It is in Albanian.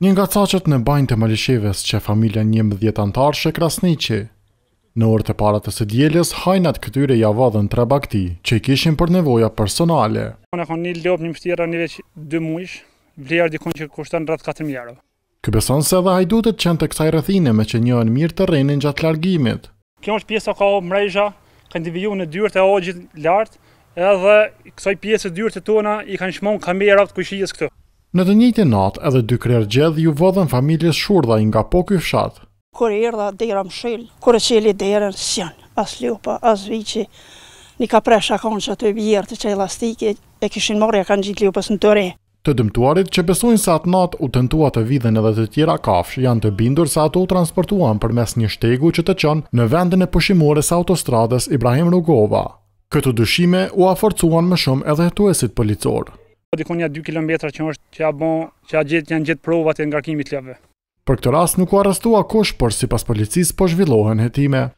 një nga caqet në bajnë të malisheves që familja një antarë antarëshe krasnici. Në orë të parat të së djeles, hajnat këtyre ja vadhen tre bakti, që i kishin për nevoja personale. Unë e një lop një mështira një veç 2 mujsh, vlerë dikon që kushtën rratë 4.000 euro. Kë se dhe hajdutet qenë të kësaj rëthine me që njën mirë të rrenin gjatë largimit. Kjo është pjesë o ka o mrejxha, ka individu në dyrët e ogjit lartë, edhe kësaj pjesë dyrët e tona i kanë shmonë kamerat kushijës këtu. Në të njëjtën natë edhe dy krerë gjedh ju vodhën familjes Shurdha nga Poky fshat. Kur erdha dera mshël, kur e çeli derën s'janë, as ljupa, as vici, një ka presha konç aty bjerë të çaj elastike, e kishin marrë ja kanë gjitë ljupës në tore. Të dëmtuarit që besojnë se atë natë u tentua të vidhen edhe të tjera kafsh janë të bindur se ato u transportuan përmes një shtegu që të qënë në vendin e pëshimores autostradës Ibrahim Rugova. Këtë dëshime u aforcuan më shumë edhe hetuesit policorë po dikon një 2 km që është që a që janë gjithë provat e ngarkimit leve. Për këtë ras nuk u arrestua kush, por si pas po zhvillohen hetime.